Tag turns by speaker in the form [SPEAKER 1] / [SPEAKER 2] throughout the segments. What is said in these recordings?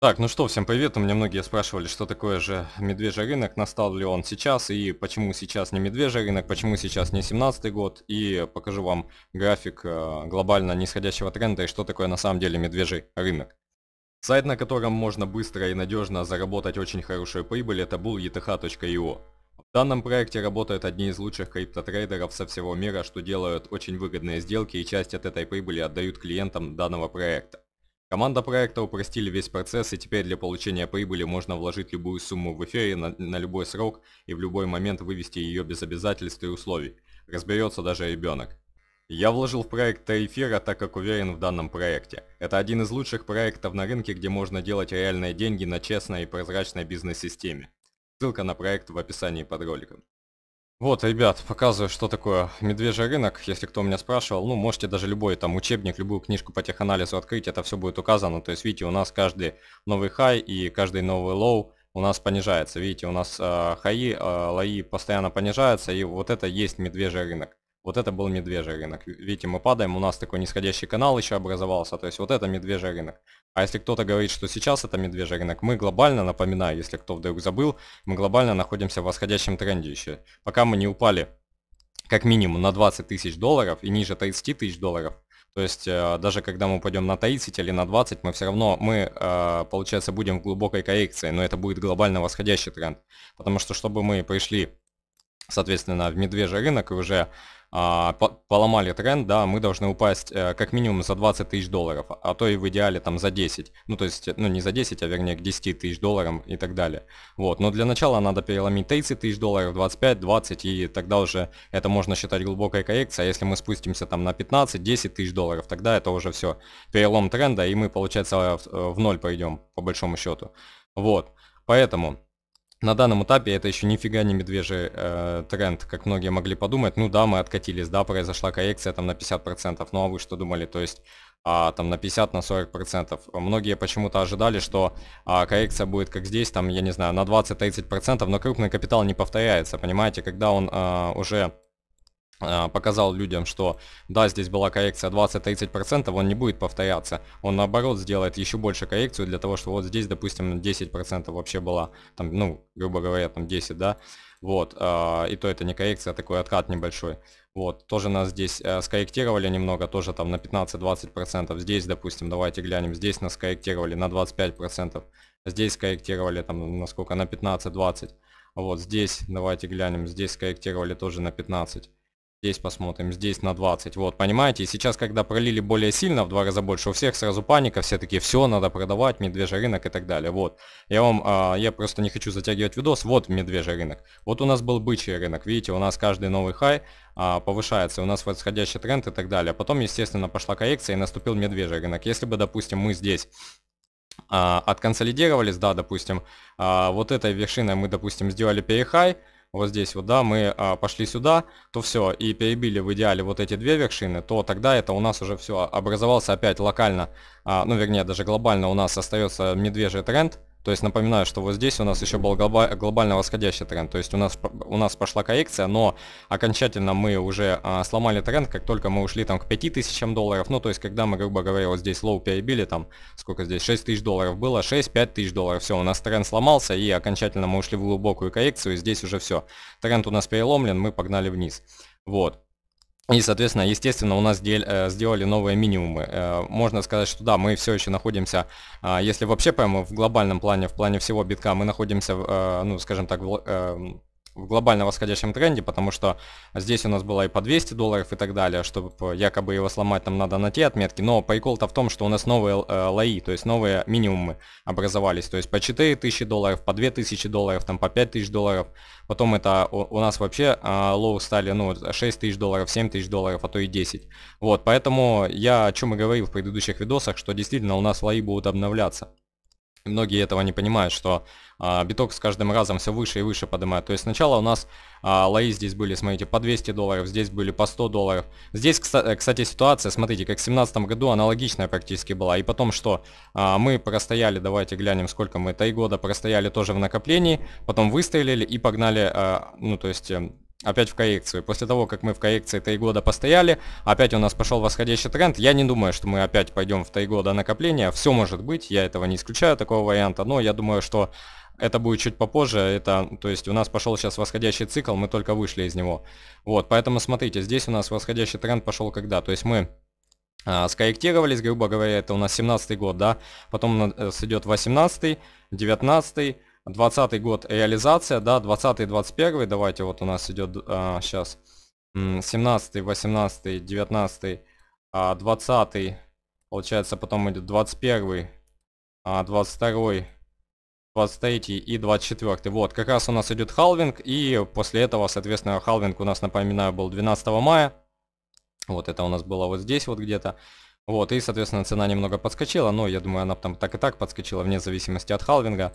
[SPEAKER 1] Так, ну что, всем привет, у меня многие спрашивали, что такое же медвежий рынок, настал ли он сейчас, и почему сейчас не медвежий рынок, почему сейчас не 17 год, и покажу вам график э, глобально нисходящего тренда, и что такое на самом деле медвежий рынок. Сайт, на котором можно быстро и надежно заработать очень хорошую прибыль, это bulleth.io. В данном проекте работают одни из лучших криптотрейдеров со всего мира, что делают очень выгодные сделки и часть от этой прибыли отдают клиентам данного проекта. Команда проекта упростили весь процесс, и теперь для получения прибыли можно вложить любую сумму в эфире на, на любой срок и в любой момент вывести ее без обязательств и условий. Разберется даже ребенок. Я вложил в проект Тайфера, так как уверен в данном проекте. Это один из лучших проектов на рынке, где можно делать реальные деньги на честной и прозрачной бизнес-системе. Ссылка на проект в описании под роликом. Вот, ребят, показываю, что такое медвежий рынок. Если кто меня спрашивал, ну, можете даже любой там учебник, любую книжку по теханализу открыть, это все будет указано. То есть, видите, у нас каждый новый хай и каждый новый лоу у нас понижается. Видите, у нас э, хаи, э, лои постоянно понижаются, и вот это есть медвежий рынок. Вот это был медвежий рынок. Видите, мы падаем, у нас такой нисходящий канал еще образовался, то есть вот это медвежий рынок. А если кто-то говорит, что сейчас это медвежий рынок, мы глобально, напоминаю, если кто вдруг забыл, мы глобально находимся в восходящем тренде еще. Пока мы не упали как минимум на 20 тысяч долларов и ниже 30 тысяч долларов, то есть э, даже когда мы пойдем на 30 или на 20, мы все равно, мы, э, получается, будем в глубокой коррекции, но это будет глобально восходящий тренд. Потому что чтобы мы пришли, соответственно, в медвежий рынок и уже а, по поломали тренд, да, мы должны упасть э, как минимум за 20 тысяч долларов, а то и в идеале там за 10. Ну, то есть, ну, не за 10, а вернее к 10 тысяч долларам и так далее. Вот, но для начала надо переломить 30 тысяч долларов, 25, 20, и тогда уже это можно считать глубокой коррекцией, а если мы спустимся там на 15, 10 тысяч долларов, тогда это уже все перелом тренда, и мы, получается, в, э, в ноль пойдем, по большому счету. Вот, поэтому... На данном этапе это еще нифига не медвежий э, тренд, как многие могли подумать. Ну да, мы откатились, да, произошла коррекция там на 50%, ну а вы что думали? То есть а, там на 50, на 40 процентов. Многие почему-то ожидали, что а, коррекция будет как здесь, там, я не знаю, на 20-30 процентов, но крупный капитал не повторяется, понимаете, когда он а, уже а, показал людям, что да, здесь была коррекция 20-30%, он не будет повторяться. Он наоборот сделает еще больше коррекцию для того, что вот здесь, допустим, 10% вообще была, там, ну, грубо говоря, там 10, да, вот, э, и то это не коррекция, а такой откат небольшой. Вот, тоже нас здесь э, скорректировали немного, тоже там на 15-20%. Здесь, допустим, давайте глянем, здесь нас скорректировали на 25%. Здесь скорректировали там, ну, насколько, на 15-20%. Вот здесь, давайте глянем, здесь скорректировали тоже на 15%. Здесь посмотрим, здесь на 20, вот, понимаете? сейчас, когда пролили более сильно, в два раза больше, у всех сразу паника, все таки все, надо продавать, медвежий рынок и так далее, вот. Я вам, а, я просто не хочу затягивать видос, вот медвежий рынок. Вот у нас был бычий рынок, видите, у нас каждый новый хай а, повышается, у нас восходящий тренд и так далее. Потом, естественно, пошла коррекция и наступил медвежий рынок. Если бы, допустим, мы здесь а, отконсолидировались, да, допустим, а, вот этой вершиной мы, допустим, сделали перехай, вот здесь вот, да, мы а, пошли сюда, то все, и перебили в идеале вот эти две вершины, то тогда это у нас уже все образовался опять локально, а, ну вернее даже глобально у нас остается медвежий тренд, то есть напоминаю, что вот здесь у нас еще был глобально восходящий тренд. То есть у нас, у нас пошла коррекция, но окончательно мы уже а, сломали тренд, как только мы ушли там к 5000 долларов. Ну, то есть когда мы, грубо говоря, вот здесь лоу перебили, там, сколько здесь, 6000 долларов было, 6-5 тысяч долларов. Все, у нас тренд сломался, и окончательно мы ушли в глубокую коррекцию, и здесь уже все. Тренд у нас переломлен, мы погнали вниз. Вот. И, соответственно, естественно, у нас э, сделали новые минимумы. Э, можно сказать, что да, мы все еще находимся, а, если вообще прямо в глобальном плане, в плане всего битка, мы находимся, э, ну, скажем так, в в глобально восходящем тренде, потому что здесь у нас было и по 200 долларов и так далее, чтобы якобы его сломать нам надо на те отметки, но прикол-то в том, что у нас новые э, лои, то есть новые минимумы образовались, то есть по 4000 долларов, по 2000 долларов, там по 5000 долларов, потом это у, у нас вообще э, лоу стали ну 6000 долларов, 7000 долларов, а то и 10. Вот, поэтому я о чем и говорил в предыдущих видосах, что действительно у нас лои будут обновляться многие этого не понимают, что а, биток с каждым разом все выше и выше поднимает. То есть сначала у нас а, лои здесь были, смотрите, по 200 долларов, здесь были по 100 долларов. Здесь, э, кстати, ситуация, смотрите, как в 2017 году аналогичная практически была. И потом что? А, мы простояли, давайте глянем, сколько мы, 3 года простояли тоже в накоплении, потом выстрелили и погнали, а, ну то есть эм, опять в коррекцию. После того, как мы в коррекции 3 года постояли, опять у нас пошел восходящий тренд. Я не думаю, что мы опять пойдем в 3 года накопления. Все может быть, я этого не исключаю, такого варианта, но я думаю, что это будет чуть попозже, это, то есть у нас пошел сейчас восходящий цикл, мы только вышли из него. Вот, поэтому смотрите, здесь у нас восходящий тренд пошел когда, то есть мы а, скорректировались, грубо говоря, это у нас 17 год, да, потом у нас идет 18 -й, 19 20 год реализация, да, 20-21, давайте вот у нас идет а, сейчас 17, 18, 19, а, 20, получается потом идет 21, а, 22, 23 и 24. Вот, как раз у нас идет халвинг, и после этого, соответственно, халвинг у нас, напоминаю, был 12 мая. Вот это у нас было вот здесь вот где-то. Вот, и, соответственно, цена немного подскочила, но я думаю, она там так и так подскочила, вне зависимости от халвинга.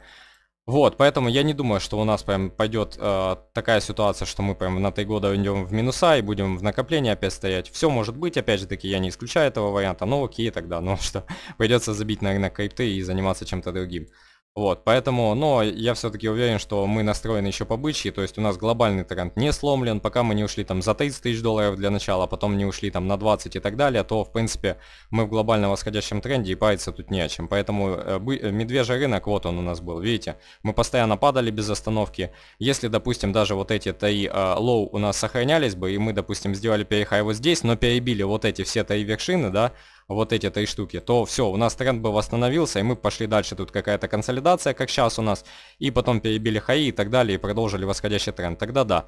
[SPEAKER 1] Вот, поэтому я не думаю, что у нас прям пойдет э, такая ситуация, что мы прям на три года идем в минуса и будем в накоплении опять стоять. Все может быть, опять же таки, я не исключаю этого варианта, но окей тогда, ну что, придется забить, наверное, крипты и заниматься чем-то другим. Вот, поэтому, но я все-таки уверен, что мы настроены еще по то есть у нас глобальный тренд не сломлен, пока мы не ушли там за 30 тысяч долларов для начала, а потом не ушли там на 20 и так далее, то, в принципе, мы в глобально восходящем тренде и париться тут не о чем. Поэтому э, э, медвежий рынок, вот он у нас был, видите, мы постоянно падали без остановки. Если, допустим, даже вот эти таи э, лоу у нас сохранялись бы, и мы, допустим, сделали перехай вот здесь, но перебили вот эти все таи вершины, да, вот эти три штуки, то все, у нас тренд бы восстановился, и мы пошли дальше. Тут какая-то консолидация, как сейчас у нас, и потом перебили хаи и так далее, и продолжили восходящий тренд. Тогда да.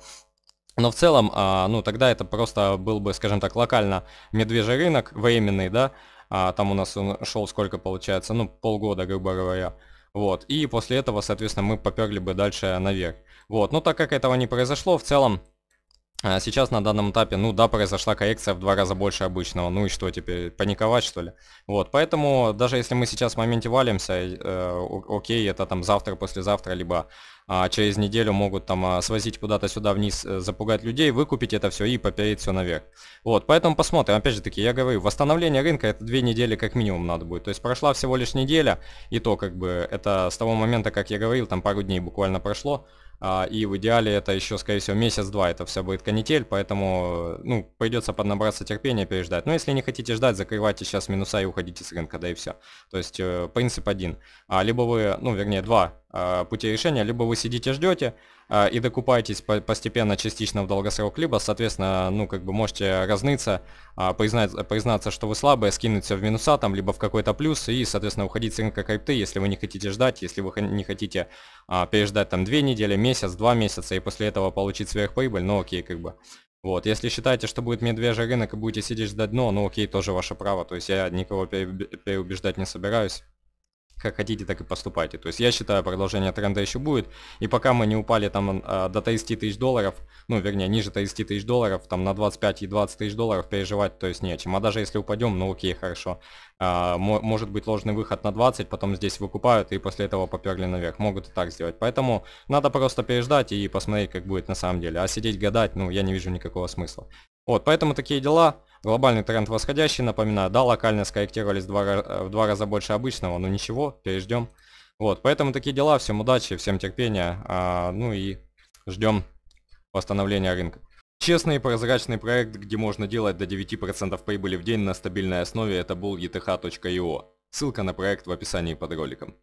[SPEAKER 1] Но в целом, а, ну тогда это просто был бы, скажем так, локально медвежий рынок, временный, да, а, там у нас он шел сколько получается, ну полгода, грубо говоря. Вот, и после этого, соответственно, мы поперли бы дальше наверх. Вот, но так как этого не произошло, в целом а сейчас на данном этапе, ну да, произошла коррекция в два раза больше обычного, ну и что теперь, паниковать что ли? Вот, поэтому даже если мы сейчас в моменте валимся, э, окей, это там завтра, послезавтра, либо а, через неделю могут там а, свозить куда-то сюда вниз, э, запугать людей, выкупить это все и попереть все наверх. Вот, поэтому посмотрим. Опять же таки, я говорю, восстановление рынка это две недели как минимум надо будет. То есть прошла всего лишь неделя, и то как бы это с того момента, как я говорил, там пару дней буквально прошло. А, и в идеале это еще, скорее всего, месяц-два это все будет канитель, поэтому, э, ну, придется поднабраться терпения переждать. Но если не хотите ждать, закрывайте сейчас минуса и уходите с рынка, да и все. То есть э, принцип один. А, либо вы, ну, вернее, два а, пути решения, либо вы сидите ждете, а, и докупаетесь постепенно, частично в долгосрок, либо, соответственно, ну, как бы можете разныться, а, признать, признаться, что вы слабые, скинуть все в минуса там, либо в какой-то плюс, и, соответственно, уходить с рынка крипты, если вы не хотите ждать, если вы не хотите а, переждать там две недели, месяц, два месяца, и после этого получить сверхприбыль, ну, окей, как бы. Вот, если считаете, что будет медвежий рынок и будете сидеть ждать дно, ну окей, тоже ваше право, то есть я никого переубеждать не собираюсь как хотите, так и поступайте. То есть я считаю, продолжение тренда еще будет. И пока мы не упали там э, до 30 тысяч долларов, ну, вернее, ниже 30 тысяч долларов, там на 25 и 20 тысяч долларов переживать, то есть нечем. А даже если упадем, ну окей, хорошо. Э, может быть ложный выход на 20, потом здесь выкупают и после этого поперли наверх. Могут и так сделать. Поэтому надо просто переждать и посмотреть, как будет на самом деле. А сидеть гадать, ну, я не вижу никакого смысла. Вот, поэтому такие дела. Глобальный тренд восходящий, напоминаю, да, локально скорректировались два, э, в два раза больше обычного, но ничего, переждем. Вот, поэтому такие дела, всем удачи, всем терпения, а, ну и ждем восстановления рынка. Честный и прозрачный проект, где можно делать до 9% прибыли в день на стабильной основе, это был eth.io. Ссылка на проект в описании под роликом.